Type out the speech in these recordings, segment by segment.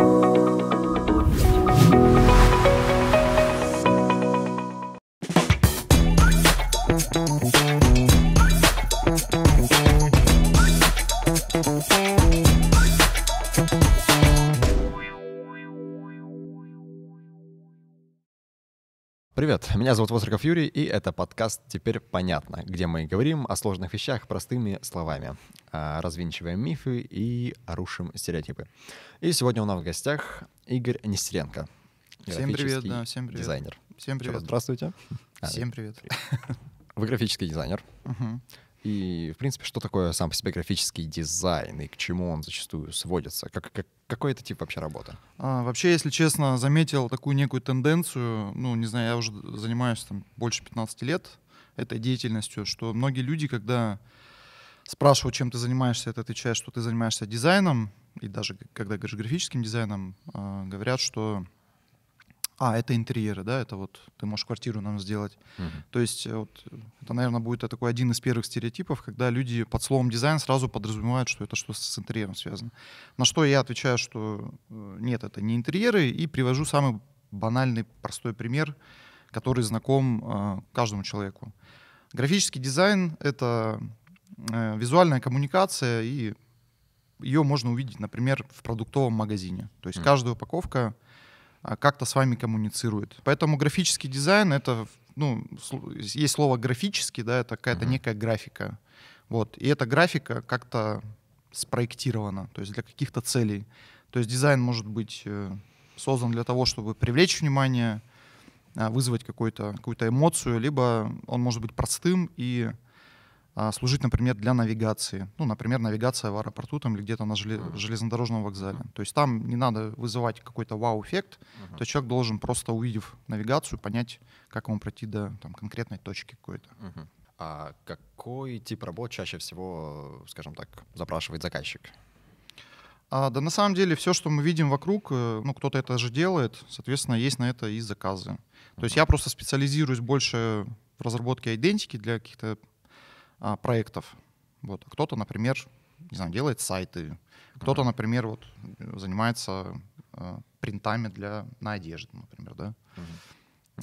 you Привет, меня зовут Востриков Юрий, и это подкаст «Теперь понятно», где мы говорим о сложных вещах простыми словами, а, развенчиваем мифы и рушим стереотипы. И сегодня у нас в гостях Игорь Нестеренко, Всем привет, да, всем привет. дизайнер. Всем привет. раз здравствуйте. Всем а, привет. Вы графический дизайнер. Угу. И, в принципе, что такое сам по себе графический дизайн и к чему он зачастую сводится? Как, как, какой это тип вообще работы? А, вообще, если честно, заметил такую некую тенденцию, ну, не знаю, я уже занимаюсь там больше 15 лет этой деятельностью, что многие люди, когда спрашивают, чем ты занимаешься, это отвечаешь, что ты занимаешься дизайном, и даже когда говоришь графическим дизайном, а, говорят, что а, это интерьеры, да, это вот ты можешь квартиру нам сделать. Угу. То есть э, вот, это, наверное, будет э, такой один из первых стереотипов, когда люди под словом дизайн сразу подразумевают, что это что то с интерьером связано. На что я отвечаю, что э, нет, это не интерьеры, и привожу самый банальный, простой пример, который знаком э, каждому человеку. Графический дизайн — это э, визуальная коммуникация, и ее можно увидеть, например, в продуктовом магазине. То есть mm. каждая упаковка — а как-то с вами коммуницирует. Поэтому графический дизайн — это, ну, есть слово «графический», да, это какая-то mm-hmm. некая графика. Вот, и эта графика как-то спроектирована, то есть для каких-то целей. То есть дизайн может быть э, создан для того, чтобы привлечь внимание, а, вызвать какую-то какую то эмоцию, либо он может быть простым и а, служить, например, для навигации. Ну, например, навигация в аэропорту там, или где-то на железнодорожном вокзале. То есть там не надо вызывать какой-то вау-эффект, uh-huh. то человек должен просто, увидев навигацию, понять, как ему пройти до там, конкретной точки какой-то. Uh-huh. А какой тип работ чаще всего, скажем так, запрашивает заказчик? А, да на самом деле все, что мы видим вокруг, э, ну кто-то это же делает, соответственно, есть на это и заказы. То есть я просто специализируюсь больше в разработке идентики для каких-то а, проектов. Вот. Кто-то, например, не знаю, делает сайты, кто-то, например, вот, занимается а, принтами для, на одежду, например, да.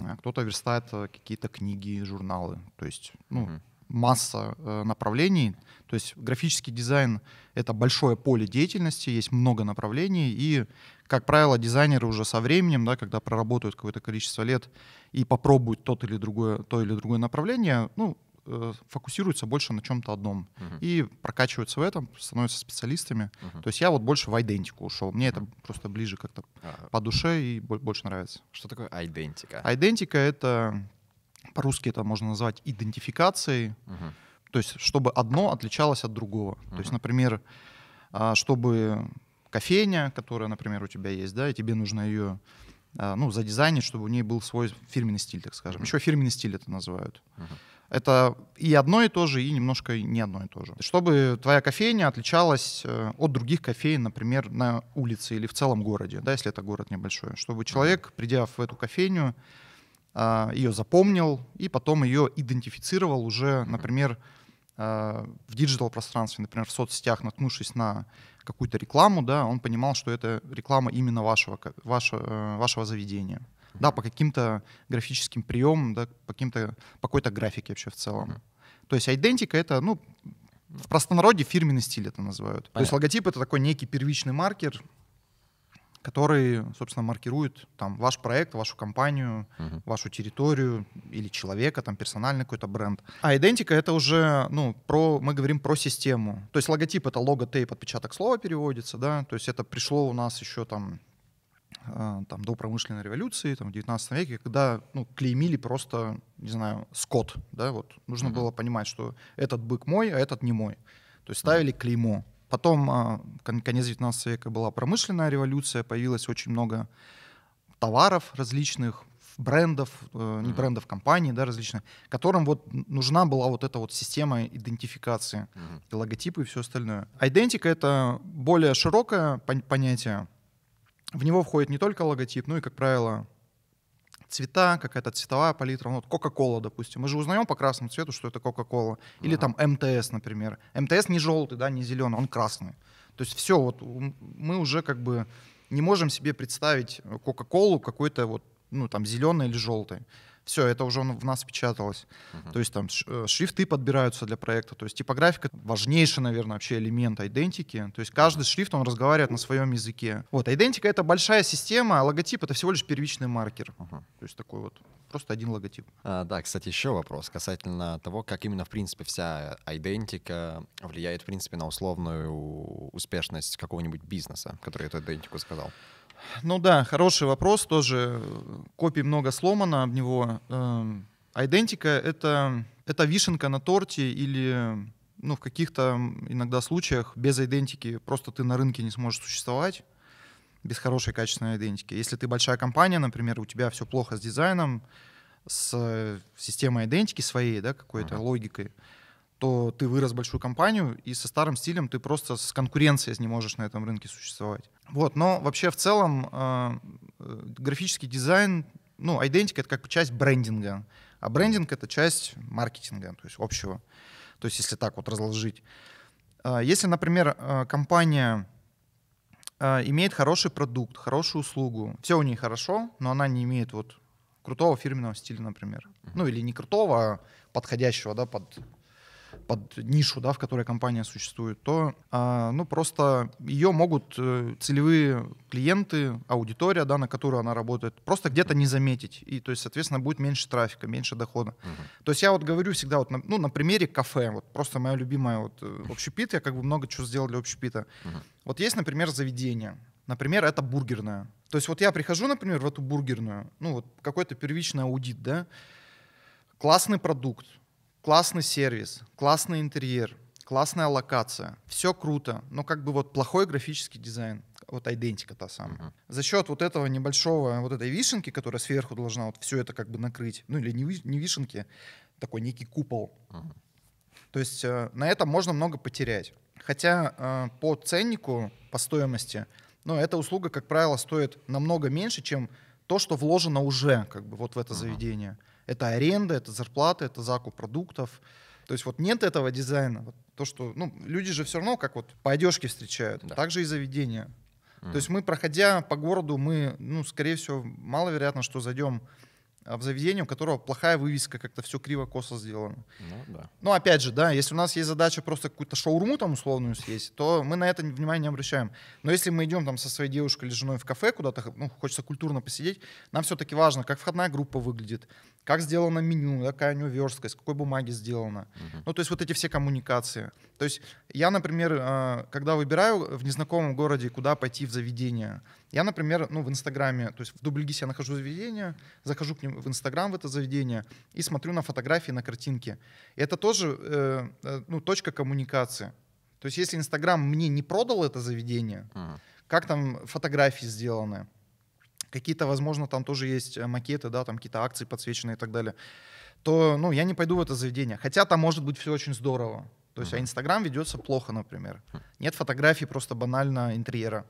А кто-то верстает а, какие-то книги, журналы. То есть, ну, масса э, направлений. То есть графический дизайн — это большое поле деятельности, есть много направлений, и, как правило, дизайнеры уже со временем, да, когда проработают какое-то количество лет и попробуют тот или другое, то или другое направление, ну, э, фокусируются больше на чем-то одном uh-huh. и прокачиваются в этом, становятся специалистами. Uh-huh. То есть я вот больше в Айдентику ушел. Мне uh-huh. это просто ближе как-то uh-huh. по душе и больше нравится. Что такое Айдентика? Айдентика это, по-русски это можно назвать идентификацией. Uh-huh. То есть чтобы одно отличалось от другого. Uh-huh. То есть, например, а, чтобы кофейня, которая, например, у тебя есть, да, и тебе нужно ее а, ну, задизайнить, чтобы у нее был свой фирменный стиль, так скажем. Uh-huh. Еще фирменный стиль это называют. Uh-huh. Это и одно и то же, и немножко не одно и то же. Чтобы твоя кофейня отличалась э, от других кофеин, например, на улице или в целом городе, да, если это город небольшой. Чтобы человек, придя в эту кофейню, а, ее запомнил и потом ее идентифицировал уже, например, а, в диджитал-пространстве, например, в соцсетях, наткнувшись на какую-то рекламу, да, он понимал, что это реклама именно вашего, вашего, э, вашего заведения. Да, по каким-то графическим приемам, да, по, каким-то, по какой-то графике вообще в целом. Mm-hmm. То есть идентика — это, ну, в простонародье фирменный стиль это называют. Понятно. То есть логотип — это такой некий первичный маркер, который, собственно, маркирует там ваш проект, вашу компанию, uh-huh. вашу территорию или человека, там персональный какой-то бренд. А идентика это уже, ну, про, мы говорим про систему. То есть логотип это лого, тейп, отпечаток слова переводится, да, то есть это пришло у нас еще там а, там, до промышленной революции, там, в 19 веке, когда ну, клеймили просто, не знаю, скот. Да, вот. Нужно mm-hmm. было понимать, что этот бык мой, а этот не мой. То есть ставили mm-hmm. клеймо. Потом, а, конец 19 века была промышленная революция, появилось очень много товаров различных, брендов, э, не брендов, компаний, да, различных, которым вот нужна была вот эта вот система идентификации, mm-hmm. логотипы и все остальное. Идентика — это более широкое понятие, в него входит не только логотип, но и, как правило, цвета, какая-то цветовая палитра. Ну, вот Кока-кола, допустим. Мы же узнаем по красному цвету, что это Кока-кола. Или там МТС, например. МТС не желтый, да, не зеленый, он красный. То есть все, вот мы уже как бы не можем себе представить Кока-колу какой-то вот, ну, там, зеленой или желтой. Все, это уже в нас печаталось. Uh-huh. То есть там э, шрифты подбираются для проекта. То есть типографика важнейший, наверное, вообще элемент идентики. То есть каждый шрифт, он разговаривает на своем языке. Вот, идентика — это большая система, а логотип — это всего лишь первичный маркер. Uh-huh. То есть такой вот просто один логотип. А, да, кстати, еще вопрос касательно того, как именно, в принципе, вся идентика влияет, в принципе, на условную успешность какого-нибудь бизнеса, который эту идентику сказал. Ну да, хороший вопрос тоже. Копий много сломано об него. Эм, айдентика — это, это вишенка на торте или ну, в каких-то иногда случаях без идентики просто ты на рынке не сможешь существовать без хорошей качественной идентики. Если ты большая компания, например, у тебя все плохо с дизайном, с э, системой идентики своей, да, какой-то uh-huh. логикой, то ты вырос большую компанию, и со старым стилем ты просто с конкуренцией не можешь на этом рынке существовать. Вот, но вообще в целом э, графический дизайн, ну, идентика — это как часть брендинга, а брендинг — это часть маркетинга, то есть общего. То есть если так вот разложить. Э, если, например, э, компания э, имеет хороший продукт, хорошую услугу, все у нее хорошо, но она не имеет вот крутого фирменного стиля, например. Ну или не крутого, а подходящего да, под под нишу, да, в которой компания существует, то а, ну, просто ее могут э, целевые клиенты, аудитория, да, на которую она работает, просто где-то не заметить. И, то есть, соответственно, будет меньше трафика, меньше дохода. uh То есть я вот говорю всегда вот на, ну, на примере кафе, вот просто моя любимая вот э, общепит, я как бы много чего сделал для общепита. uh Вот есть, например, заведение, Например, это бургерная. То есть вот я прихожу, например, в эту бургерную, ну вот какой-то первичный аудит, да, классный продукт, классный сервис, классный интерьер, классная локация, все круто, но как бы вот плохой графический дизайн, вот идентика та самая. Uh-huh. За счет вот этого небольшого, вот этой вишенки, которая сверху должна вот все это как бы накрыть, ну или не, не вишенки, такой некий купол. Uh-huh. То есть э, на этом можно много потерять. Хотя э, по ценнику, по стоимости, но ну, эта услуга, как правило, стоит намного меньше, чем то, что вложено уже как бы вот в это uh-huh. заведение. Это аренда, это зарплата, это закуп продуктов. То есть вот нет этого дизайна. Вот то, что ну, люди же все равно как вот по одежке встречают. Да. Также и заведения. Mm. То есть мы, проходя по городу, мы, ну, скорее всего, маловероятно, что зайдем а, в заведение, у которого плохая вывеска, как-то все криво-косо сделано. Ну, да. Но ну, опять же, да, если у нас есть задача просто какую-то шаурму там условную съесть, то мы на это внимание не обращаем. Но если мы идем там со своей девушкой или женой в кафе куда-то, ну, хочется культурно посидеть, нам все-таки важно, как входная группа выглядит, как сделано меню, какая у него верстка, из какой бумаги сделано. Uh-huh. Ну, то есть вот эти все коммуникации. То есть я, например, э, когда выбираю в незнакомом городе, куда пойти в заведение, я, например, ну, в Инстаграме, то есть в Дубльгисе я нахожу заведение, захожу к ним в Инстаграм, в это заведение, и смотрю на фотографии, на картинки. И это тоже э, э, ну, точка коммуникации. То есть если Инстаграм мне не продал это заведение, uh-huh. как там фотографии сделаны, какие-то, возможно, там тоже есть э, макеты, да, там какие-то акции подсвеченные и так далее, то, ну, я не пойду в это заведение. Хотя там может быть все очень здорово. То есть, а Инстаграм ведется плохо, например. Хм. Нет фотографий просто банально интерьера.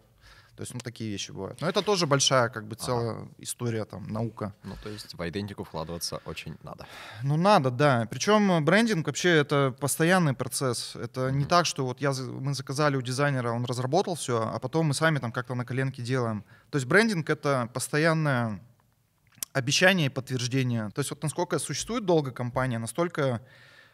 То есть, ну, такие вещи бывают. Но это тоже большая, как бы, целая ага. история, там, наука. Ну, то есть в идентику вкладываться очень надо. Ну, надо, да. Причем э, брендинг вообще это постоянный процесс. Это mm-hmm. не так, что вот я, мы заказали у дизайнера, он разработал все, а потом мы сами там как-то на коленке делаем. То есть брендинг — это постоянное обещание и подтверждение. То есть вот насколько существует долго компания, настолько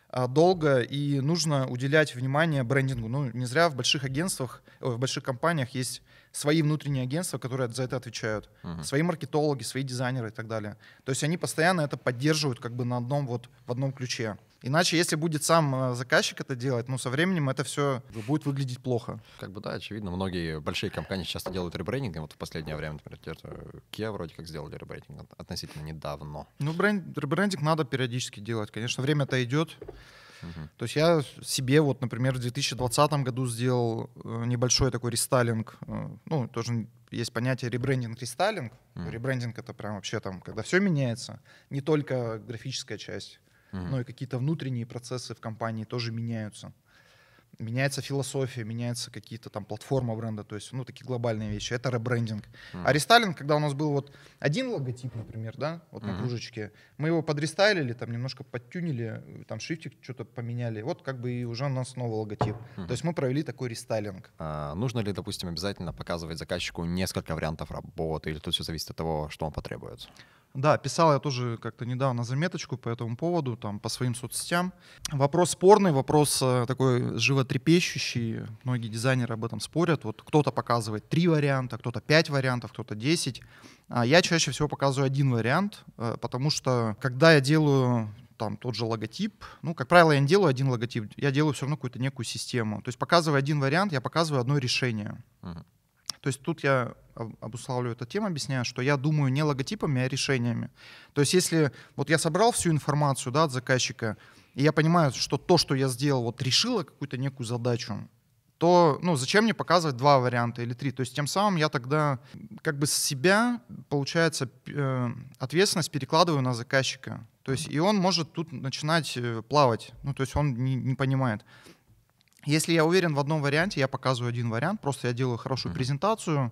а, долго и нужно уделять внимание брендингу. Ну, не зря в больших агентствах, в больших компаниях есть свои внутренние агентства, которые за это отвечают, uh-huh. свои маркетологи, свои дизайнеры и так далее. То есть они постоянно это поддерживают как бы на одном вот в одном ключе. Иначе, если будет сам э, заказчик это делать, ну, со временем это все будет выглядеть плохо. Как бы, да, очевидно, многие большие компании часто делают ребрендинг, вот в последнее время, например, те Kia вроде как сделали ребрендинг относительно недавно. Ну, бренд, ребрендинг надо периодически делать, конечно, время-то идет. Угу. То есть я себе вот, например, в 2020 году сделал э, небольшой такой рестайлинг. Э, ну, тоже есть понятие ребрендинг, рестайлинг. Mm. Ребрендинг — это прям вообще там, когда все меняется, не только графическая часть mm но и какие-то внутренние процессы в компании тоже меняются. Меняется философия, меняются какие-то там платформа бренда, то есть, ну, такие глобальные вещи. Это ребрендинг. Mm-hmm. А рестайлинг, когда у нас был вот один логотип, например, да, вот mm-hmm. на кружечке, мы его подрестайлили, там немножко подтюнили, там шрифтик что-то поменяли, вот как бы и уже у нас новый логотип. Mm-hmm. То есть мы провели такой рестайлинг. А, нужно ли, допустим, обязательно показывать заказчику несколько вариантов работы, или тут все зависит от того, что он потребует? Да, писал я тоже как-то недавно заметочку по этому поводу, там, по своим соцсетям. Вопрос спорный, вопрос э, такой животрепещущий. Многие дизайнеры об этом спорят. Вот кто-то показывает три варианта, кто-то пять вариантов, кто-то десять. А я чаще всего показываю один вариант, э, потому что когда я делаю там тот же логотип. Ну, как правило, я не делаю один логотип, я делаю все равно какую-то некую систему. То есть, показывая один вариант, я показываю одно решение. Uh-huh. То есть тут я обуславливаю эту тему, объясняю, что я думаю не логотипами, а решениями. То есть если вот я собрал всю информацию да, от заказчика, и я понимаю, что то, что я сделал, вот решило какую-то некую задачу, то ну, зачем мне показывать два варианта или три? То есть тем самым я тогда как бы с себя, получается, э, ответственность перекладываю на заказчика. То есть и он может тут начинать э, плавать, ну то есть он не, не понимает. Если я уверен в одном варианте, я показываю один вариант, просто я делаю хорошую mm-hmm. презентацию,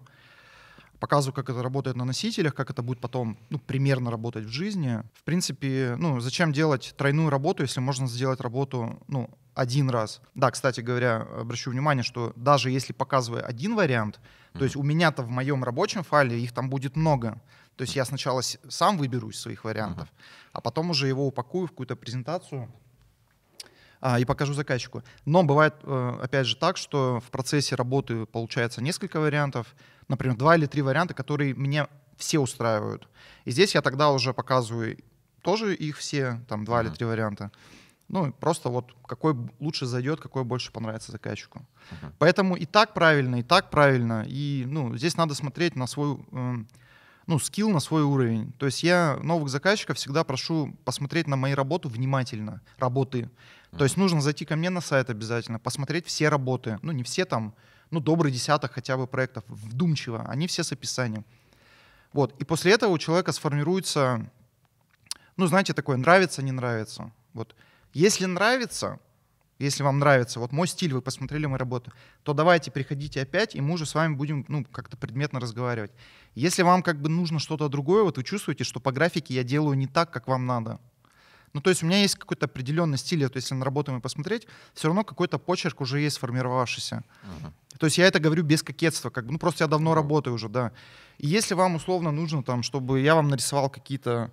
показываю, как это работает на носителях, как это будет потом ну, примерно работать в жизни. В принципе, ну, зачем делать тройную работу, если можно сделать работу, ну, один раз. Да, кстати говоря, обращу внимание, что даже если показываю один вариант, mm-hmm. то есть у меня-то в моем рабочем файле их там будет много. То есть я сначала сам выберу из своих вариантов, mm-hmm. а потом уже его упакую в какую-то презентацию, а, и покажу заказчику. Но бывает, э, опять же, так, что в процессе работы получается несколько вариантов, например, два или три варианта, которые меня все устраивают. И здесь я тогда уже показываю тоже их все, там два mm-hmm. или три варианта. Ну, просто вот какой лучше зайдет, какой больше понравится заказчику. Uh-huh. Поэтому и так правильно, и так правильно. И ну, здесь надо смотреть на свой э, ну, скилл, на свой уровень. То есть я новых заказчиков всегда прошу посмотреть на мою работу внимательно, работы. То есть нужно зайти ко мне на сайт обязательно, посмотреть все работы. Ну, не все там, ну, добрый десяток хотя бы проектов, вдумчиво. Они все с описанием. Вот. И после этого у человека сформируется, ну, знаете, такое нравится, не нравится. Вот. Если нравится, если вам нравится, вот мой стиль, вы посмотрели мою работу, то давайте приходите опять, и мы уже с вами будем ну, как-то предметно разговаривать. Если вам как бы нужно что-то другое, вот вы чувствуете, что по графике я делаю не так, как вам надо, ну, то есть у меня есть какой-то определенный стиль, то есть если на работу мы посмотреть, все равно какой-то почерк уже есть сформировавшийся. Uh-huh. То есть я это говорю без кокетства, как бы, ну, просто я давно uh-huh. работаю уже, да. И если вам условно нужно, там, чтобы я вам нарисовал какие-то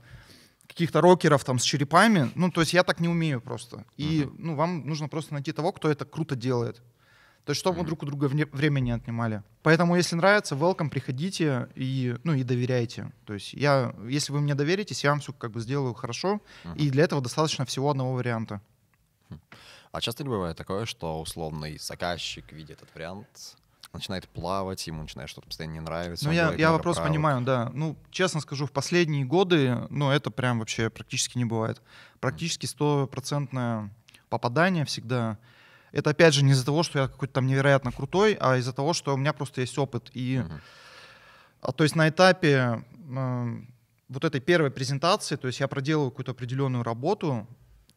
каких-то рокеров там с черепами, ну, то есть я так не умею просто. И, uh-huh. ну, вам нужно просто найти того, кто это круто делает. То есть, чтобы мы друг у друга время не отнимали. Поэтому, если нравится, welcome, приходите и, ну, и доверяйте. То есть, я, если вы мне доверитесь, я вам все как бы сделаю хорошо. Uh-huh. И для этого достаточно всего одного варианта. Хм. А часто ли бывает такое, что условный заказчик видит этот вариант, начинает плавать, ему начинает что-то постоянно не нравиться? Ну, я, я вопрос правок. понимаю, да. Ну, честно скажу, в последние годы, ну, это прям вообще практически не бывает. Практически стопроцентное попадание всегда. Это опять же не из-за того, что я какой-то там невероятно крутой, а из-за того, что у меня просто есть опыт. И, uh-huh. а, то есть на этапе э, вот этой первой презентации, то есть я проделываю какую-то определенную работу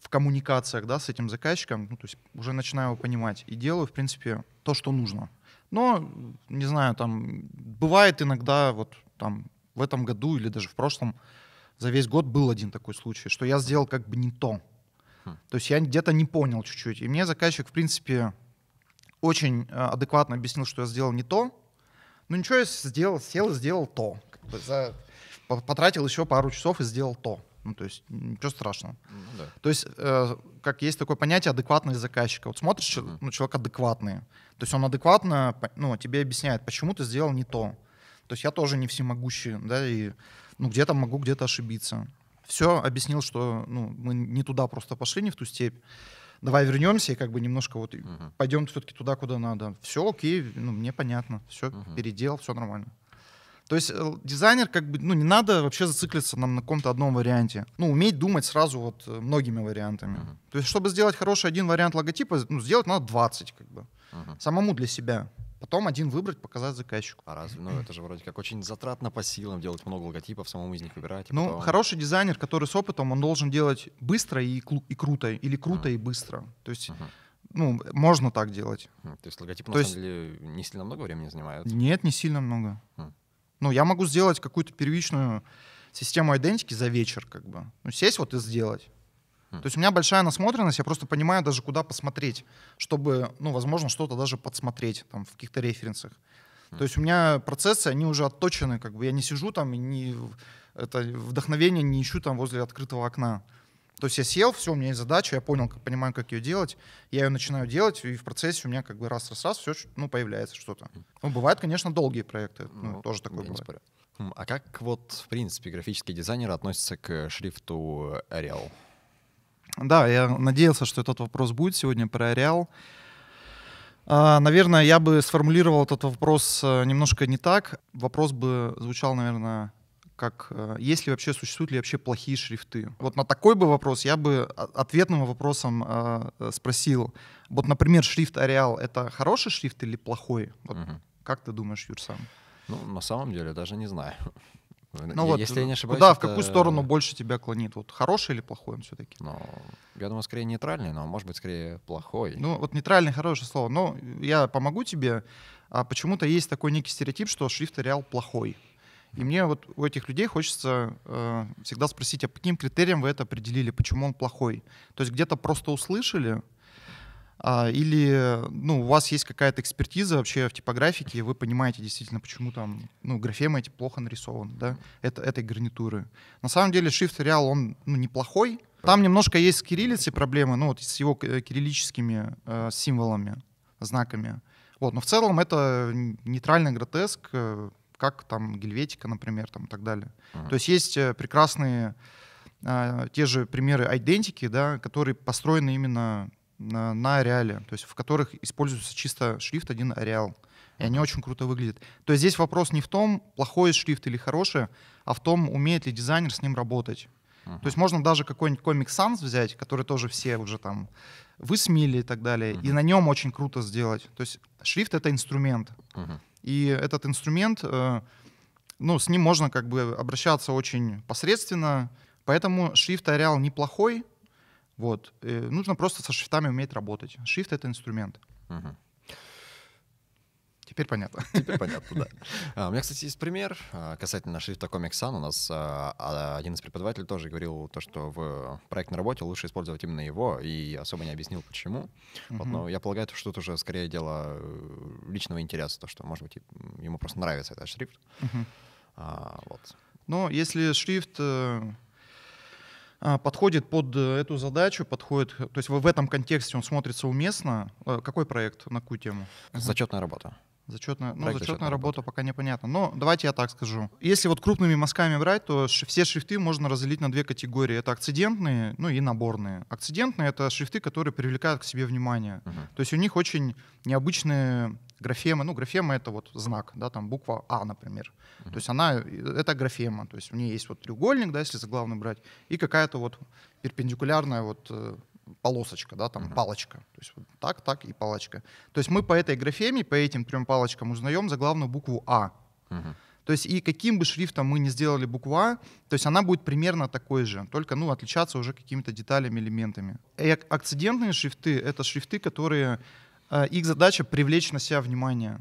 в коммуникациях, да, с этим заказчиком, ну, то есть уже начинаю его понимать и делаю, в принципе, то, что нужно. Но, не знаю, там бывает иногда вот там в этом году или даже в прошлом за весь год был один такой случай, что я сделал как бы не то. То есть я где-то не понял чуть-чуть. И мне заказчик, в принципе, очень э, адекватно объяснил, что я сделал не то. Ну ничего, я сделал, сел и сделал то. Как бы за... Потратил еще пару часов и сделал то. Ну, то есть ничего страшного. Ну, да. То есть, э, как есть такое понятие адекватность заказчика. Вот смотришь, uh-huh. ну, человек адекватный. То есть он адекватно ну, тебе объясняет, почему ты сделал не то. То есть я тоже не всемогущий, да, и ну, где-то могу где-то ошибиться все, объяснил, что ну, мы не туда просто пошли, не в ту степь. Давай вернемся и как бы немножко вот угу. пойдем все-таки туда, куда надо. Все окей, ну, мне понятно, все угу. uh переделал, все нормально. То есть э, дизайнер, как бы, ну, не надо вообще зациклиться нам на каком-то одном варианте. Ну, уметь думать сразу вот э, многими вариантами. Uh-huh. То есть, чтобы сделать хороший один вариант логотипа, ну, сделать надо 20, как бы. Uh-huh. Самому для себя. Потом один выбрать, показать заказчику. А разве? Ну, это же вроде как очень затратно по силам делать много логотипов, самому из них выбирать. Ну, потом... хороший дизайнер, который с опытом, он должен делать быстро и, и круто, или круто а. и быстро. То есть... Угу. Ну, можно так делать. То есть логотип, на То самом деле, не сильно много времени занимает? Нет, не сильно много. Хм. Ну, я могу сделать какую-то первичную систему идентики за вечер, как бы. Ну, сесть вот и сделать. То есть у меня большая насмотренность, я просто понимаю даже, куда посмотреть, чтобы, ну, возможно, что-то даже подсмотреть там в каких-то референсах. То есть у меня процессы, они уже отточены, как бы я не сижу там и не это вдохновение не ищу там возле открытого окна. То есть я сел, все, у меня есть задача, я понял, как, понимаю, как ее делать, я ее начинаю делать, и в процессе у меня как бы раз-раз-раз все, ну, появляется что-то. Ну, бывают, конечно, долгие проекты, ну, ну тоже такое бывает. Спорю. А как вот, в принципе, графический дизайнер относится к шрифту Arial? Да, я надеялся, что этот вопрос будет сегодня про Реал. А, наверное, я бы сформулировал этот вопрос э, немножко не так. Вопрос бы звучал, наверное, как э, есть ли вообще, существуют ли вообще плохие шрифты. Вот на такой бы вопрос я бы ответным вопросом э, спросил. Вот, например, шрифт Ареал — это хороший шрифт или плохой? Вот, угу. Как ты думаешь, Юр, сам? Ну, на самом деле, даже не знаю. Ну, ну вот, если э, я не ошибаюсь, да, в какую сторону больше тебя клонит? Вот хороший или плохой он все-таки? Но, ну, я думаю, скорее нейтральный, но может быть скорее плохой. Ну, вот нейтральный хорошее слово. Но ну, я помогу тебе. А почему-то есть такой некий стереотип, что шрифт Arial плохой. И мне вот у этих людей хочется э, всегда спросить, а по каким критериям вы это определили, почему он плохой? То есть где-то просто услышали, а, или ну, у вас есть какая-то экспертиза вообще в типографике, и вы понимаете действительно, почему там ну, графемы эти плохо нарисованы, да, это, этой гарнитуры. На самом деле Shift Real, он ну, неплохой. Там немножко есть с кириллицей проблемы, ну вот с его кириллическими э, символами, знаками. Вот, но в целом это нейтральный гротеск, э, как там гельветика, например, там и так далее. Uh-huh. То есть есть э, прекрасные э, те же примеры идентики, да, которые построены именно на, на ареале, то есть в которых используется чисто шрифт один ареал. И они очень круто выглядят. То есть здесь вопрос не в том, плохой шрифт или хороший, а в том, умеет ли дизайнер с ним работать. Uh-huh. То есть можно даже какой-нибудь Comic Sans взять, который тоже все уже там высмели и так далее, uh-huh. и на нем очень круто сделать. То есть шрифт — это инструмент. Uh-huh. И этот инструмент, э, ну, с ним можно как бы обращаться очень посредственно, поэтому шрифт Arial неплохой, вот. И э, нужно просто со шрифтами уметь работать. Шрифт — это инструмент. Угу. Теперь понятно. Теперь понятно, да. А, у меня, кстати, есть пример а, касательно шрифта Comic Sun. У нас а, один из преподавателей тоже говорил то, что в проектной работе лучше использовать именно его, и особо не объяснил, почему. uh Вот, но я полагаю, что тут уже скорее дело э, личного интереса, то, что, может быть, ему просто нравится этот шрифт. uh А, вот. Но если шрифт э, а, подходит под э, эту задачу, подходит, то есть в этом контексте он смотрится уместно. А, какой проект, на какую тему? Зачетная работа. Зачетная, ну, зачетная, зачетная работа, работа пока непонятно. Но давайте я так скажу. Если вот крупными мазками брать, то все шрифты можно разделить на две категории. Это акцидентные, ну и наборные. Акцидентные — это шрифты, которые привлекают к себе внимание. Uh-huh. То есть у них очень необычные графема. Ну, графема — это вот знак, да, там буква А, например. Mm-hmm. То есть она, это графема. То есть у нее есть вот треугольник, да, если за главную брать, и какая-то вот перпендикулярная вот э, полосочка, да, там uh-huh. палочка. То есть вот так, так и палочка. То есть мы по этой графеме, по этим трем палочкам узнаем за главную букву А. Uh-huh. То есть и каким бы шрифтом мы не сделали букву А, то есть она будет примерно такой же, только ну, отличаться уже какими-то деталями, элементами. И э, акцидентные шрифты — это шрифты, которые Э, их задача привлечь на себя внимание.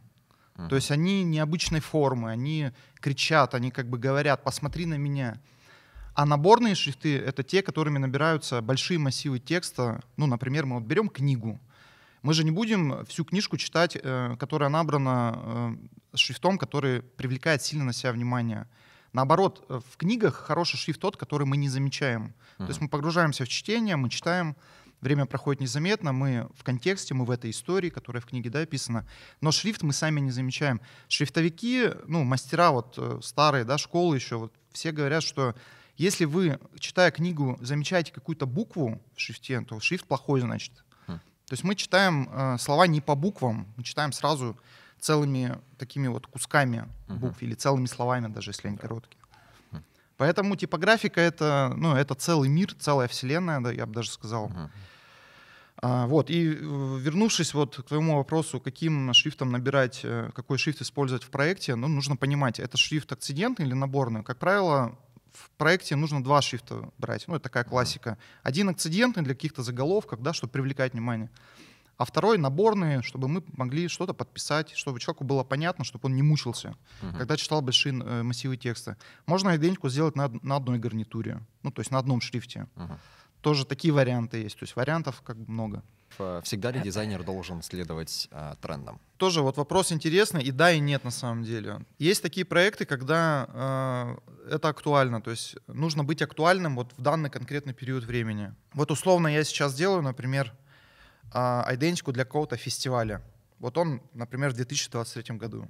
Uh-huh. То есть они необычной формы, они кричат, они как бы говорят, посмотри на меня. А наборные шрифты — это те, которыми набираются большие массивы текста. Ну, например, мы вот берем книгу. Мы же не будем всю книжку читать, э, которая набрана э, шрифтом, который привлекает сильно на себя внимание. Наоборот, в книгах хороший шрифт тот, который мы не замечаем. Uh-huh. То есть мы погружаемся в чтение, мы читаем, Время проходит незаметно, мы в контексте, мы в этой истории, которая в книге да, описана, но шрифт мы сами не замечаем. Шрифтовики, ну, мастера вот э, старые, да, школы еще, вот, все говорят, что если вы, читая книгу, замечаете какую-то букву в шрифте, то шрифт плохой, значит. Хм. То есть мы читаем э, слова не по буквам, мы читаем сразу целыми такими вот кусками угу. букв или целыми словами, даже если они короткие. Хм. Поэтому типографика это, ну, это целый мир, целая вселенная, да, я бы даже сказал. Uh-huh. А, вот, и э, вернувшись вот к твоему вопросу, каким шрифтом набирать, э, какой шрифт использовать в проекте, ну, нужно понимать, это шрифт акцидентный или наборный. Как правило, в проекте нужно два шрифта брать. Ну, это такая классика. Один акцидентный для каких-то заголовков, да, чтобы привлекать внимание. А второй наборный, чтобы мы могли что-то подписать, чтобы человеку было понятно, чтобы он не мучился, uh-huh. когда читал большие э, массивы текста. Можно идентику сделать на, на одной гарнитуре, ну, то есть на одном шрифте. Uh-huh тоже такие варианты есть. То есть вариантов как бы много. Э, всегда ли дизайнер должен следовать а, трендам? Тоже вот вопрос интересный, и да, и нет на самом деле. Есть такие проекты, когда э, это актуально, то есть нужно быть актуальным вот в данный конкретный период времени. Вот условно я сейчас делаю, например, э, идентику для какого-то фестиваля. Вот он, например, в 2023 году.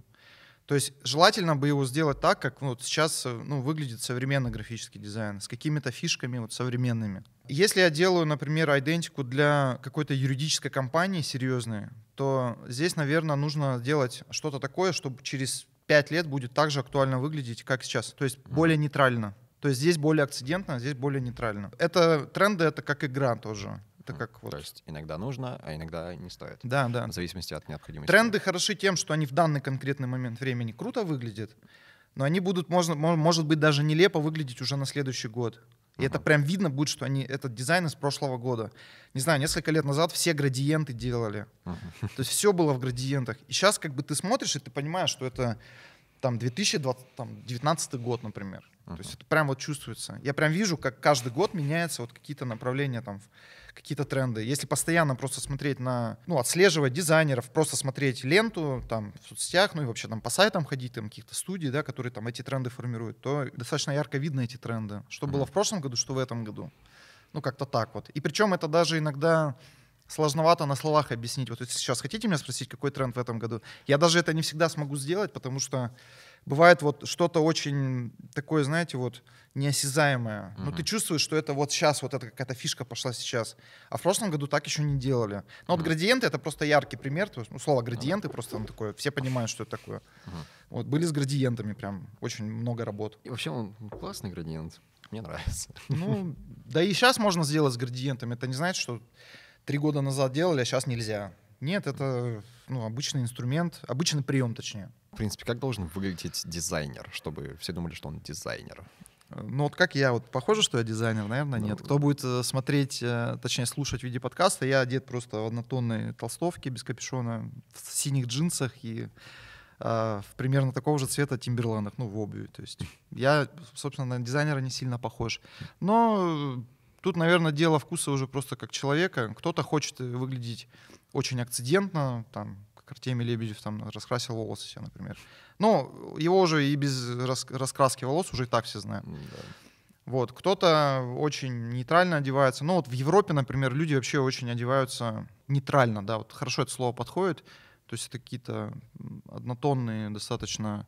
То есть желательно бы его сделать так, как вот сейчас э, ну, выглядит современный графический дизайн, с какими-то фишками вот, современными. Если я делаю, например, идентику для какой-то юридической компании серьезной, то здесь, наверное, нужно делать что-то такое, чтобы через 5 лет будет так же актуально выглядеть, как сейчас. То есть mm-hmm. более нейтрально. То есть здесь более акцидентно, здесь более нейтрально. Это тренды, это как игра тоже. Это как mm. вот. То есть иногда нужно, а иногда не стоит. Да, да. В зависимости от необходимости. Тренды хороши тем, что они в данный конкретный момент времени круто выглядят, но они будут, можно, может быть, даже нелепо выглядеть уже на следующий год. И это прям видно будет, что они этот дизайн из прошлого года. Не знаю, несколько лет назад все градиенты делали. Mm-hmm. То есть все было в градиентах. И сейчас как бы ты смотришь, и ты понимаешь, что это там 2020, там, 2019 год, например. Uh-huh. То есть это прям вот чувствуется. Я прям вижу, как каждый год меняются вот какие-то направления там какие-то тренды. Если постоянно просто смотреть на, ну, отслеживать дизайнеров, просто смотреть ленту там в соцсетях, ну и вообще там по сайтам ходить, там каких-то студий, да, которые там эти тренды формируют, то достаточно ярко видно эти тренды. Что mm-hmm. было в прошлом году, что в этом году. Ну, как-то так вот. И причем это даже иногда сложновато на словах объяснить. Вот если сейчас хотите меня спросить, какой тренд в этом году, я даже это не всегда смогу сделать, потому что бывает вот что-то очень такое, знаете, вот неосязаемое. Mm-hmm. Но ты чувствуешь, что это вот сейчас, вот эта какая-то фишка пошла сейчас. А в прошлом году так еще не делали. Ну mm-hmm. вот градиенты — это просто яркий пример. То ну, слово градиенты mm-hmm. просто он такое, все понимают, что это такое. Mm-hmm. Вот, были с градиентами прям очень много работ. И вообще он классный градиент. Мне нравится. Ну, да и сейчас можно сделать с градиентами. Это не значит, что три года назад делали, а сейчас нельзя. Нет, это ну, обычный инструмент, обычный прием, точнее в принципе, как должен выглядеть дизайнер, чтобы все думали, что он дизайнер? Ну вот как я, вот похоже, что я дизайнер, наверное, ну нет. Кто будет э, смотреть, э, точнее слушать в виде подкаста, я одет просто в однотонной толстовке без капюшона, в синих джинсах и э, в примерно такого же цвета тимберландах, ну в обуви. То есть я, собственно, на дизайнера не сильно похож. Но тут, наверное, дело вкуса уже просто как человека. Кто-то хочет выглядеть очень акцидентно, там Артемий Лебедев там раскрасил волосы себе, например. Но его уже и без рас раскраски волос уже и так все знают. Да. Вот, кто-то очень нейтрально одевается. Ну вот в Европе, например, люди вообще очень одеваются нейтрально, да, вот хорошо это слово подходит. То есть это какие-то однотонные, достаточно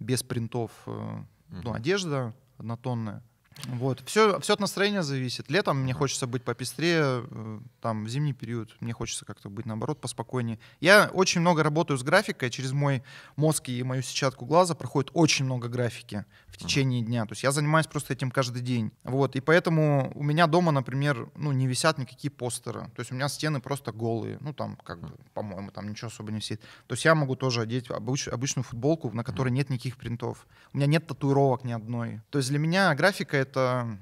без принтов, э, ну, одежда однотонная. Вот. Все, все от настроения зависит. Летом мне хочется быть попестрее, э, там, в зимний период мне хочется как-то быть, наоборот, поспокойнее. Я очень много работаю с графикой, через мой мозг и мою сетчатку глаза проходит очень много графики в течение дня. То есть я занимаюсь просто этим каждый день. Вот, и поэтому у меня дома, например, ну, не висят никакие постеры. То есть у меня стены просто голые. Ну, там, как бы, по-моему, там ничего особо не висит. То есть я могу тоже одеть обыч- обычную футболку, на которой нет никаких принтов. У меня нет татуировок ни одной. То есть для меня графика это,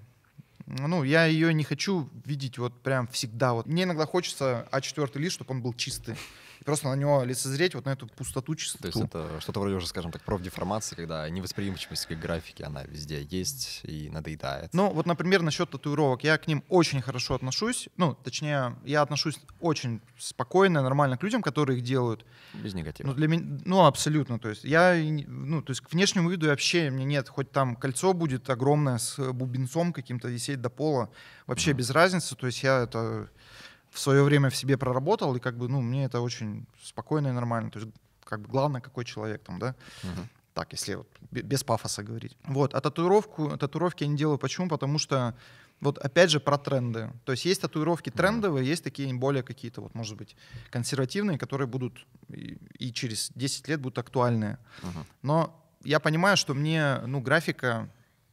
ну, я ее не хочу видеть вот прям всегда. Вот. Мне иногда хочется А4 лист, чтобы он был чистый и просто на него лицезреть, вот на эту пустоту, чистоту. То есть это что-то вроде уже, скажем так, профдеформации, когда невосприимчивость к графике, она везде есть и надоедает. Ну, вот, например, насчет татуировок. Я к ним очень хорошо отношусь. Ну, точнее, я отношусь очень спокойно, нормально к людям, которые их делают. Без негатива. Ну, для меня, ну абсолютно. То есть я, ну, то есть к внешнему виду вообще мне нет. Хоть там кольцо будет огромное с бубенцом каким-то висеть до пола, вообще mm-hmm. без разницы. То есть я это в свое время в себе проработал, и как бы, ну, мне это очень спокойно и нормально. То есть, как бы, главное, какой человек там, да. uh Так, если вот, без пафоса говорить. Вот, а татуировку, татуировки я не делаю. Почему? Потому что, вот опять же, про тренды. То есть есть татуировки трендовые, есть такие более какие-то, вот, может быть, консервативные, которые будут и, и через 10 лет будут актуальные. uh Но я понимаю, что мне, ну, графика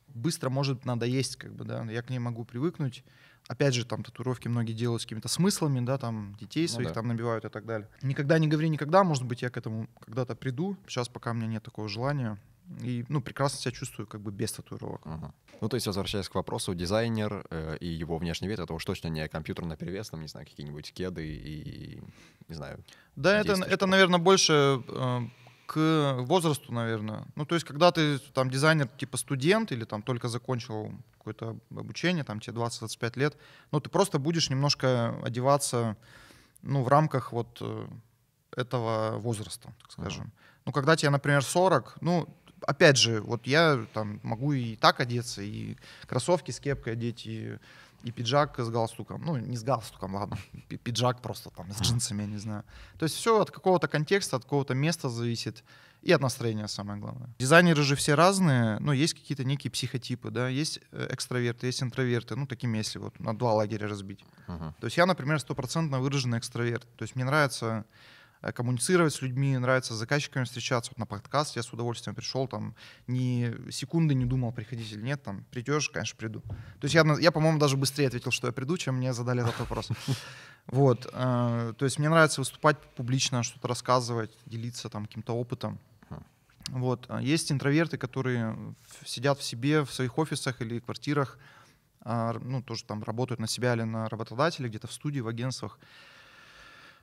быстро может надоесть, как бы, да, я к ней могу привыкнуть опять же, там татуировки многие делают с какими-то смыслами, да, там детей ну своих ну, да. там набивают и так далее. Никогда не говори никогда, может быть, я к этому когда-то приду. Сейчас пока у меня нет такого желания. И, ну, прекрасно себя чувствую как бы без татуировок. Ага. Ну, то есть, возвращаясь к вопросу, дизайнер э, и его внешний вид, это уж точно не компьютерный перевес, там, не знаю, какие-нибудь кеды и, и не знаю. Да, это, это, наверное, больше э, к возрасту, наверное. Ну, то есть, когда ты там дизайнер, типа студент, или там только закончил какое-то обучение, там тебе 20-25 лет, ну, ты просто будешь немножко одеваться, ну, в рамках вот э, этого возраста, так скажем. Uh-huh. Ну, когда тебе, например, 40, ну, опять же, вот я там могу и так одеться, и кроссовки с кепкой одеть, и и пиджак с галстуком. Ну, не с галстуком, ладно, пиджак просто там с джинсами, я не знаю. То есть все от какого-то контекста, от какого-то места зависит. И от настроения самое главное. Дизайнеры же все разные, но ну, есть какие-то некие психотипы, да, есть э, экстраверты, есть интроверты, ну, такими, если вот на два лагеря разбить. Uh-huh. То есть я, например, стопроцентно выраженный экстраверт. То есть мне нравится Э, коммуницировать с людьми, нравится с заказчиками встречаться. Вот на подкаст я с удовольствием пришел, там ни секунды не думал, приходить или нет, там придешь, конечно, приду. То есть я, я по-моему, даже быстрее ответил, что я приду, чем мне задали этот вопрос. Вот, э, то есть мне нравится выступать публично, что-то рассказывать, делиться там каким-то опытом. Вот, э, есть интроверты, которые сидят в себе, в своих офисах или квартирах, а, ну, тоже там работают на себя или на работодателя, где-то в студии, в агентствах.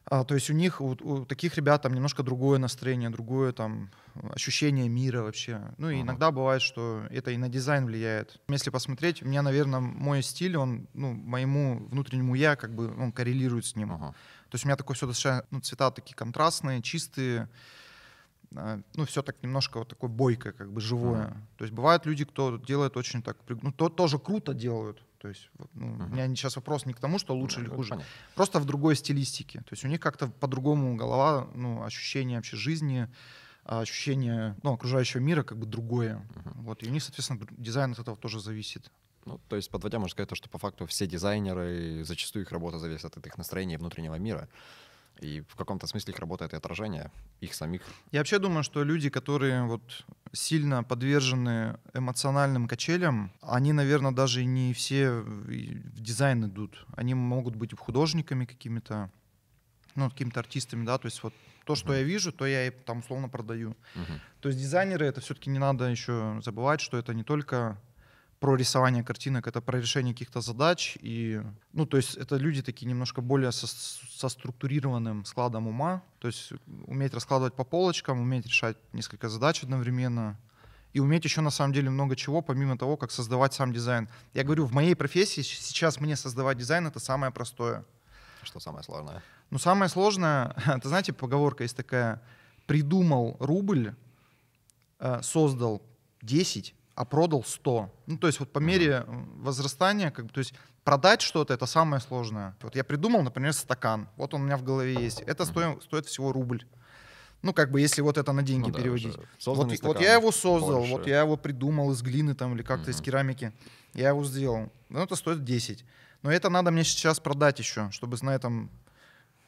А, то есть у них, у, у таких ребят там немножко другое настроение, другое там ощущение мира вообще. Ну и uh-huh. иногда бывает, что это и на дизайн влияет. Если посмотреть, у меня, наверное, мой стиль, он, ну, моему внутреннему я, как бы, он коррелирует с ним. Uh-huh. То есть у меня такое все достаточно, ну, цвета такие контрастные, чистые, а, ну, все так немножко вот такое бойкое, как бы живое. Uh-huh. То есть бывают люди, кто делает очень так, ну, то тоже круто делают, то есть ну, угу. у меня сейчас вопрос не к тому, что лучше да, или хуже, понятно. просто в другой стилистике. То есть у них как-то по-другому голова, ну, ощущение вообще жизни, а, ощущение ну, окружающего мира как бы другое. Угу. Вот, и у них, соответственно, дизайн от этого тоже зависит. Ну, то есть, подводя, можно сказать, то, что по факту все дизайнеры, зачастую их работа зависит от их настроения и внутреннего мира. И в каком-то смысле их работает это отражение их самих. Я вообще думаю, что люди, которые вот сильно подвержены эмоциональным качелям, они, наверное, даже не все в дизайн идут. Они могут быть художниками какими-то, ну, какими-то артистами, да, то есть вот то, что uh-huh. я вижу, то я и там условно продаю. Uh-huh. То есть дизайнеры, это все-таки не надо еще забывать, что это не только про рисование картинок, это про решение каких-то задач. И, ну, то есть это люди такие немножко более со, со структурированным складом ума, то есть уметь раскладывать по полочкам, уметь решать несколько задач одновременно и уметь еще на самом деле много чего, помимо того, как создавать сам дизайн. Я говорю, в моей профессии сейчас мне создавать дизайн — это самое простое. Что самое сложное? Ну, самое сложное, это, знаете, поговорка есть такая, придумал рубль, э, создал 10, а продал 100. Ну, то есть вот по мере возрастания, как бы, то есть продать что-то — это самое сложное. Вот я придумал, например, стакан. Вот он у меня в голове есть. Это стоит, стоит всего рубль. Ну, как бы, если вот это на деньги ну, да, переводить. Вот, вот я его создал, больше. вот я его придумал из глины там или как-то mm-hmm. из керамики. Я его сделал. Ну, это стоит 10. Но это надо мне сейчас продать еще, чтобы на этом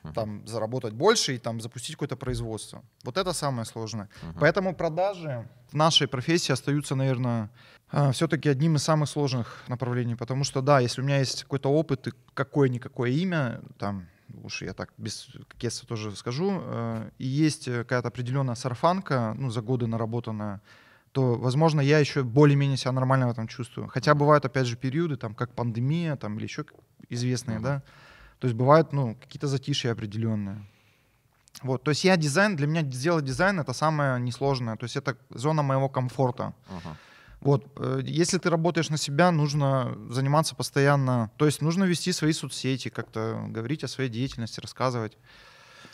uh-huh. там заработать больше и там запустить какое-то производство. Вот это самое сложное. Uh-huh. Поэтому продажи в нашей профессии остаются, наверное, а, все-таки одним из самых сложных направлений, потому что да, если у меня есть какой-то опыт и какое-никакое имя, там уж я так без кеса тоже скажу, э, и есть какая-то определенная сарфанка, ну, за годы наработанная, то, возможно, я еще более-менее себя нормально в этом чувствую. Хотя бывают, опять же, периоды, там, как пандемия, там, или еще известные, mm-hmm. да, то есть бывают ну, какие-то затишья определенные. Вот, то есть я дизайн, для меня сделать дизайн это самое несложное, то есть это зона моего комфорта. Uh-huh. Вот, э, если ты работаешь на себя, нужно заниматься постоянно, то есть нужно вести свои соцсети, как-то говорить о своей деятельности, рассказывать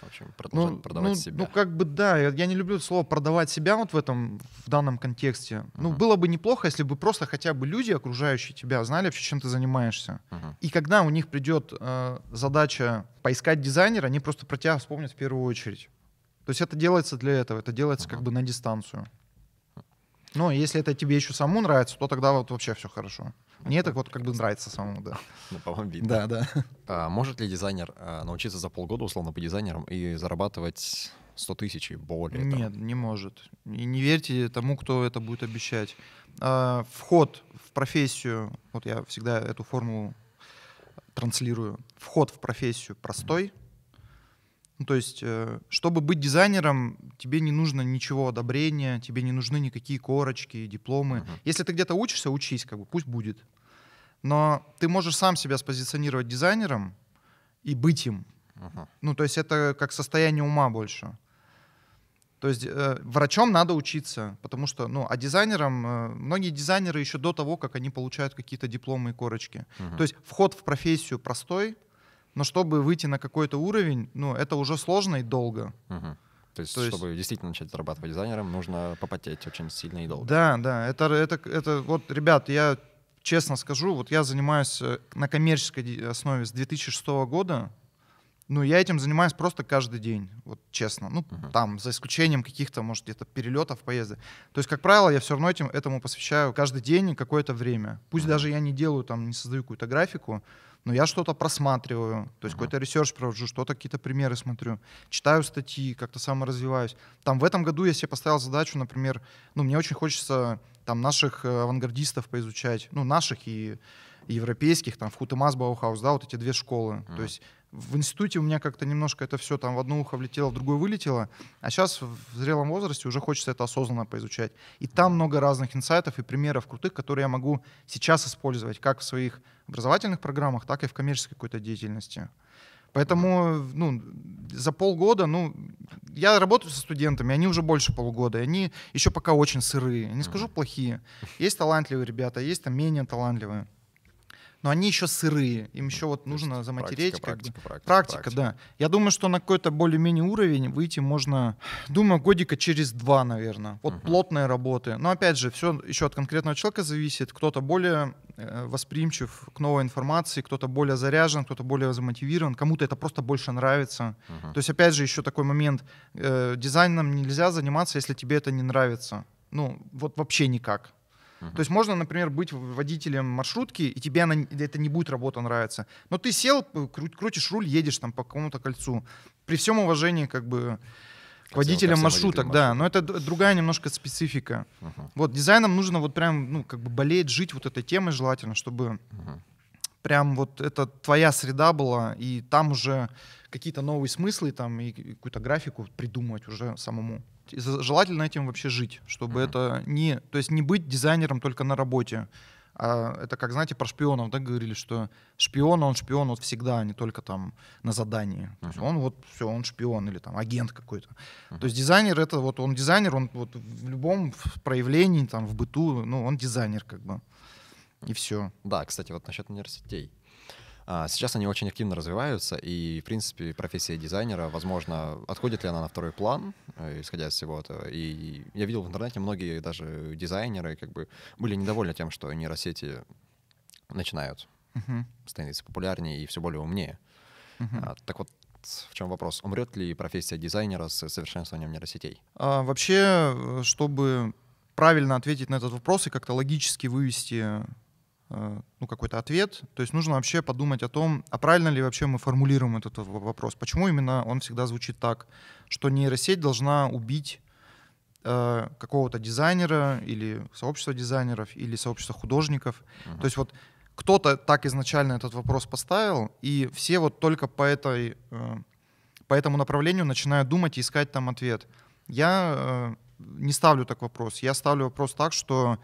общем, продолжать ну, продавать ну, себя. Ну, как бы да, я, я не люблю слово продавать себя вот в этом, в данном контексте. Uh-huh. Ну, было бы неплохо, если бы просто хотя бы люди, окружающие тебя, знали вообще, чем ты занимаешься. Uh-huh. И когда у них придет э, задача поискать дизайнера, они просто про тебя вспомнят в первую очередь. То есть это делается для этого, это делается uh-huh. как бы на дистанцию. Но ну, если это тебе еще самому нравится, то тогда вот вообще все хорошо. Мне это вот как бы нравится самому, да. Ну, по-моему, видно. Да, да. А, может ли дизайнер а, научиться за полгода, условно, по дизайнерам и зарабатывать 100 тысяч и более? Нет, не может. И не верьте тому, кто это будет обещать. А, вход в профессию, вот я всегда эту формулу транслирую, вход в профессию простой — ну, то есть, э, чтобы быть дизайнером, тебе не нужно ничего одобрения, тебе не нужны никакие корочки, дипломы. Uh-huh. Если ты где-то учишься, учись, как бы, пусть будет. Но ты можешь сам себя спозиционировать дизайнером и быть им. Uh-huh. Ну, то есть это как состояние ума больше. То есть э, врачом надо учиться, потому что, ну, а дизайнерам, э, многие дизайнеры еще до того, как они получают какие-то дипломы и корочки. Uh-huh. То есть вход в профессию простой, но чтобы выйти на какой-то уровень, ну, это уже сложно и долго. Угу. То есть, То чтобы действительно начать зарабатывать дизайнером, нужно попотеть очень сильно и долго. Да, да. Это, это, это вот, ребят, я честно скажу, вот я занимаюсь э, на коммерческой основе с 2006 года. Ну, я этим занимаюсь просто каждый день, вот честно. Ну, uh-huh. там, за исключением каких-то, может, где-то перелетов, поездок. То есть, как правило, я все равно этим, этому посвящаю каждый день какое-то время. Пусть uh-huh. даже я не делаю, там, не создаю какую-то графику, но я что-то просматриваю, то есть uh-huh. какой-то ресерч провожу, что-то, какие-то примеры смотрю, читаю статьи, как-то саморазвиваюсь. Там в этом году я себе поставил задачу, например, ну, мне очень хочется там наших э, авангардистов поизучать, ну, наших и европейских, там, в Хутемас, Баухаус, да, вот эти две школы. Uh-huh. То есть в институте у меня как-то немножко это все там в одно ухо влетело, в другое вылетело, а сейчас в зрелом возрасте уже хочется это осознанно поизучать. И там много разных инсайтов и примеров крутых, которые я могу сейчас использовать как в своих образовательных программах, так и в коммерческой какой-то деятельности. Поэтому ну, за полгода, ну, я работаю со студентами, они уже больше полугода, они еще пока очень сырые, не скажу плохие. Есть талантливые ребята, есть там менее талантливые но они еще сырые, им еще вот нужно есть, заматереть. Практика, как практика, бы. практика, практика, да. Я думаю, что на какой-то более-менее уровень выйти можно, думаю, годика через два, наверное. Вот угу. плотные работы. Но опять же, все еще от конкретного человека зависит. Кто-то более э, восприимчив к новой информации, кто-то более заряжен, кто-то более замотивирован, кому-то это просто больше нравится. uh То есть, опять же, еще такой момент, э, дизайном нельзя заниматься, если тебе это не нравится. Ну, вот вообще никак. То есть можно, например, быть водителем маршрутки, и тебе она, это не будет работа нравиться. Но ты сел, кру- крутишь руль, едешь там по какому-то кольцу. При всем уважении, как бы к водителям маршруток, да, но это другая немножко специфика. Uh-huh. Вот дизайном нужно вот прям, ну, как бы болеть, жить вот этой темой желательно, чтобы uh-huh. прям вот это твоя среда была, и там уже какие-то новые смыслы там и какую-то графику придумывать уже самому желательно этим вообще жить, чтобы mm-hmm. это не, то есть не быть дизайнером только на работе. А это как, знаете, про шпионов, да, говорили, что шпион, он шпион вот всегда, а не только там на задании. Uh-huh. То есть он вот все, он шпион или там агент какой-то. Uh-huh. То есть дизайнер это вот он дизайнер, он вот в любом проявлении, там в быту, ну он дизайнер как бы. И все. Да, кстати, вот насчет университетей. А, сейчас они очень активно развиваются, и, в принципе, профессия дизайнера, возможно, отходит ли она на второй план, э, исходя из всего этого. И я видел в интернете, многие даже дизайнеры как бы были недовольны тем, что нейросети начинают uh-huh. становиться популярнее и все более умнее. Uh-huh. А, так вот, в чем вопрос? Умрет ли профессия дизайнера с совершенствованием нейросетей? А, вообще, э, чтобы правильно ответить на этот вопрос и как-то логически вывести Э, ну, какой-то ответ. То есть нужно вообще подумать о том, а правильно ли вообще мы формулируем этот вопрос. Почему именно он всегда звучит так, что нейросеть должна убить э, какого-то дизайнера или сообщества дизайнеров или сообщества художников. Uh-huh. То есть вот кто-то так изначально этот вопрос поставил, и все вот только по, этой, э, по этому направлению начинают думать и искать там ответ. Я э, не ставлю так вопрос. Я ставлю вопрос так, что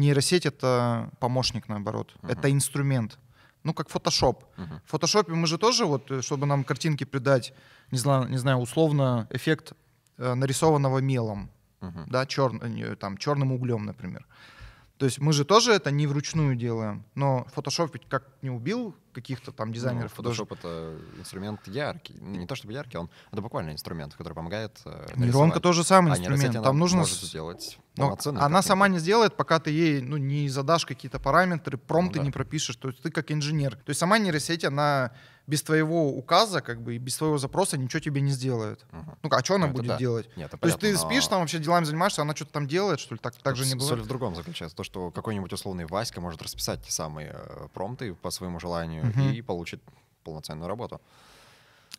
Нейросеть это помощник, наоборот, uh-huh. это инструмент. Ну, как Photoshop. Uh-huh. В Photoshop мы же тоже, вот, э, чтобы нам картинки придать, не знаю, не знаю условно, эффект э, нарисованного мелом, uh-huh. да, чер, э, там, черным углем, например. Uh, то есть мы же тоже это не вручную делаем, но Photoshop ведь как не убил каких-то там дизайнеров. Ну, Photoshop это инструмент яркий. Не то чтобы яркий, он это буквально инструмент, который помогает. Э, Нейронка ну, тоже самый а инструмент. А там нужно может сделать но она сама не сделает, пока ты ей ну, не задашь какие-то параметры, промты ну, да. не пропишешь. То есть ты как инженер. То есть сама нейросеть, она без твоего указа, как бы, и без твоего запроса ничего тебе не сделают Угу. Ну, а что она ну, будет да. делать? Нет, То понятно, есть ты но... спишь, там вообще делами занимаешься, а она что-то там делает, что ли? Так, так же не бывает? Соль в другом заключается. То, что какой-нибудь условный Васька может расписать те самые э, промты по своему желанию угу. и получит полноценную работу.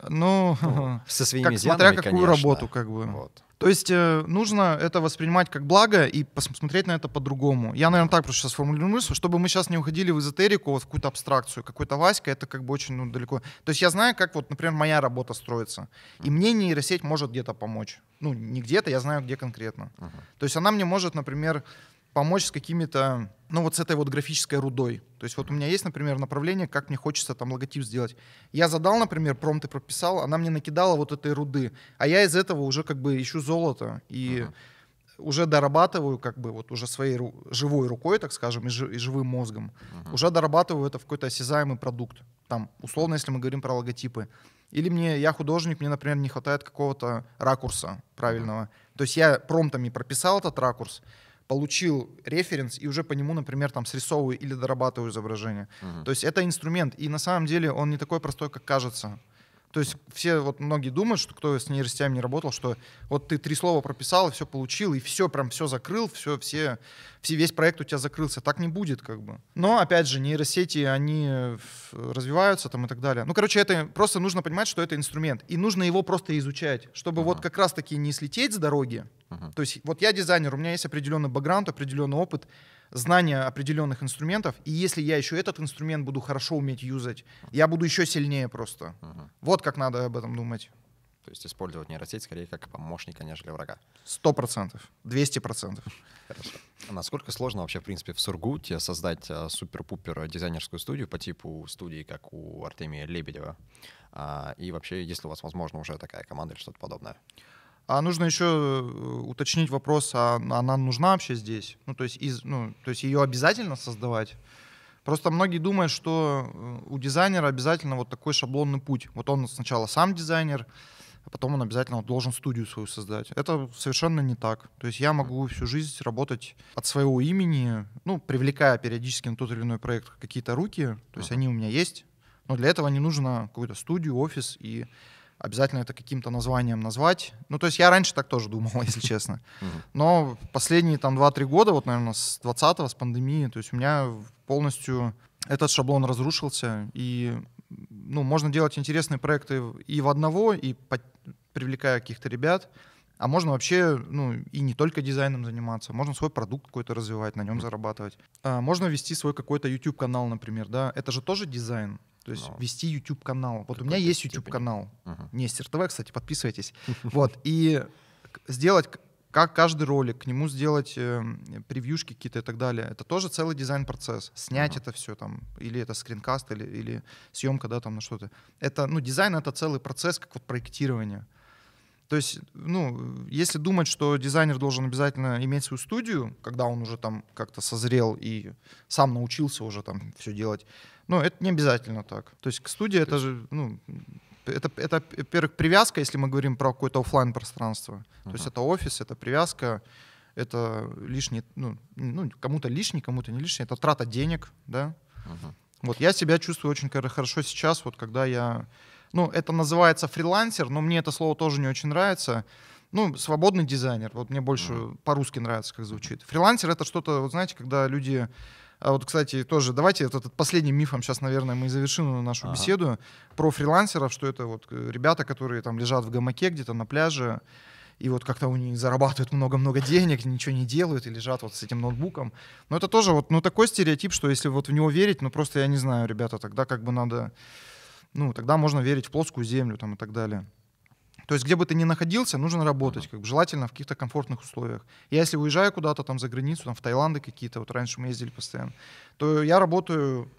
Ну, ну со своими как, зианами, смотря какую конечно. работу, как бы. Вот. То есть э, нужно это воспринимать как благо и посмотреть на это по-другому. Я, наверное, так просто сейчас формулирую мысль, чтобы мы сейчас не уходили в эзотерику, вот в какую-то абстракцию, какой-то Васька, это как бы очень ну, далеко. То есть я знаю, как вот, например, моя работа строится, и мне нейросеть может где-то помочь. Ну, не где-то, я знаю, где конкретно. Uh-huh. То есть она мне может, например, помочь с какими-то, ну вот с этой вот графической рудой. То есть вот у меня есть, например, направление, как мне хочется там логотип сделать. Я задал, например, промпты прописал, она мне накидала вот этой руды, а я из этого уже как бы ищу золото и uh-huh. уже дорабатываю как бы вот уже своей ру- живой рукой, так скажем, и, жи- и живым мозгом, uh-huh. уже дорабатываю это в какой-то осязаемый продукт. Там, условно, если мы говорим про логотипы. Или мне, я художник, мне, например, не хватает какого-то ракурса правильного. То есть я промптами прописал этот ракурс, получил референс и уже по нему, например, там срисовываю или дорабатываю изображение. Угу. То есть это инструмент, и на самом деле он не такой простой, как кажется. То есть все, вот многие думают, что кто с нейросетями не работал, что вот ты три слова прописал, и все получил, и все, прям все закрыл, все, все, все, весь проект у тебя закрылся. Так не будет как бы. Но, опять же, нейросети, они развиваются там и так далее. Ну, короче, это просто нужно понимать, что это инструмент. И нужно его просто изучать, чтобы uh-huh. вот как раз-таки не слететь с дороги. Uh-huh. То есть вот я дизайнер, у меня есть определенный бэкграунд, определенный опыт, знание определенных инструментов, и если я еще этот инструмент буду хорошо уметь юзать, я буду еще сильнее просто. Угу. Вот как надо об этом думать. То есть использовать нейросеть скорее как помощника, нежели врага. Сто процентов. Двести процентов. Хорошо. А насколько сложно вообще, в принципе, в Сургуте создать а, супер-пупер дизайнерскую студию по типу студии, как у Артемия Лебедева? А, и вообще, если у вас, возможно, уже такая команда или что-то подобное? А нужно еще э, уточнить вопрос, а она нужна вообще здесь? Ну, то есть, из, ну, то есть ее обязательно создавать? Просто многие думают, что э, у дизайнера обязательно вот такой шаблонный путь. Вот он сначала сам дизайнер, а потом он обязательно должен студию свою создать. Это совершенно не так. То есть я могу всю жизнь работать от своего имени, ну, привлекая периодически на тот или иной проект какие-то руки, то есть uh-huh. они у меня есть, но для этого не нужно какую-то студию, офис и обязательно это каким-то названием назвать. Ну, то есть я раньше так тоже думал, если честно. Но последние там 2-3 года, вот, наверное, с 20-го, с пандемии, то есть у меня полностью этот шаблон разрушился, и ну, можно делать интересные проекты и в одного, и под, привлекая каких-то ребят. А можно вообще, ну, и не только дизайном заниматься, можно свой продукт какой-то развивать, на нем mm зарабатывать. А, можно вести свой какой-то YouTube-канал, например, да, это же тоже дизайн. То есть Но. вести YouTube канал. Вот у меня есть YouTube канал. Угу. Нестер ТВ, кстати, подписывайтесь. Вот. И сделать как каждый ролик, к нему сделать э, превьюшки какие-то и так далее. Это тоже целый дизайн-процесс. Снять это все там, или это скринкаст, или, или съемка, да, там на что-то. Это, ну, дизайн — это целый процесс, как вот проектирование. То есть, ну, если думать, что дизайнер должен обязательно иметь свою студию, когда он уже там как-то созрел и сам научился уже там все делать, ну, это не обязательно так. То есть к студии это же, ну, это, это, во-первых, привязка, если мы говорим про какое-то офлайн пространство. Uh-huh. То есть это офис, это привязка, это лишний, ну, ну кому-то лишний, кому-то не лишний, это трата денег, да. Uh-huh. Вот я себя чувствую очень хорошо сейчас, вот когда я ну, это называется фрилансер, но мне это слово тоже не очень нравится. Ну, свободный дизайнер, вот мне больше mm-hmm. по-русски нравится, как звучит. Фрилансер — это что-то, вот знаете, когда люди... А вот, кстати, тоже давайте вот этот последний мифом сейчас, наверное, мы и завершим нашу ага. беседу про фрилансеров, что это вот э, ребята, которые там лежат в гамаке где-то на пляже, и вот как-то у них зарабатывают много-много денег, ничего не делают и лежат вот с этим ноутбуком. Но это тоже вот ну, такой стереотип, что если вот в него верить, ну просто я не знаю, ребята, тогда как бы надо ну, тогда можно верить в плоскую землю там, и так далее. То есть где бы ты ни находился, нужно работать, как бы желательно в каких-то комфортных условиях. Я если уезжаю куда-то там за границу, там в Таиланды какие-то, вот раньше мы ездили постоянно, то я работаю,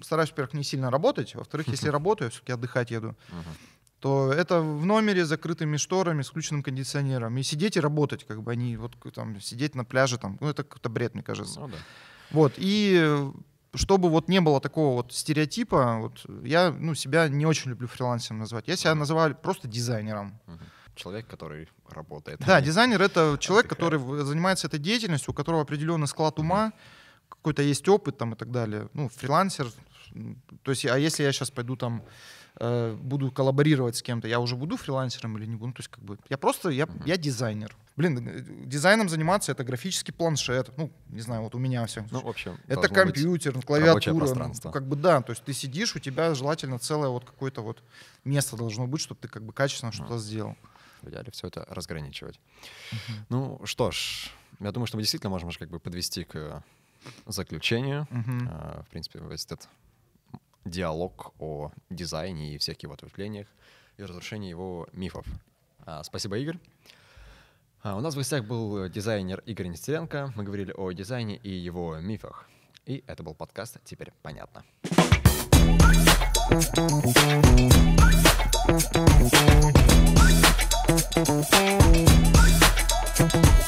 стараюсь, во-первых, не сильно работать, во-вторых, если работаю, все-таки отдыхать еду, то это в номере с закрытыми шторами, с включенным кондиционером. И сидеть и работать, как бы они, а вот там, сидеть на пляже, там, ну это какой-то бред, мне кажется. Ну, да. Вот, и чтобы вот не было такого вот стереотипа, вот я ну, себя не очень люблю фрилансером назвать. Я себя называю просто дизайнером. Человек, который работает. Да, дизайнер — это человек, который занимается этой деятельностью, у которого определенный склад ума, какой-то есть опыт там и так далее. Ну, фрилансер, то есть, а если я сейчас пойду там э, буду коллаборировать с кем-то, я уже буду фрилансером или не буду, Ну то есть как бы я просто я, я дизайнер. Блин, дизайном заниматься — это графический планшет. Ну, не знаю, вот у меня все. Ну, в общем, Это компьютер, ну, клавиатура. Ну, как бы да, то есть ты сидишь, у тебя желательно целое вот какое-то вот место должно быть, чтобы ты как бы качественно что-то mm. сделал. В идеале все это разграничивать. Uh-huh. Ну что ж, я думаю, что мы действительно можем как бы подвести к заключению. Uh-huh. В принципе, весь этот диалог о дизайне и всяких вот ответвлениях и разрушении его мифов. А, спасибо, Игорь. А, у нас в гостях был э, дизайнер Игорь Нестеренко. Мы говорили о дизайне и его мифах. И это был подкаст «Теперь понятно». Thank you.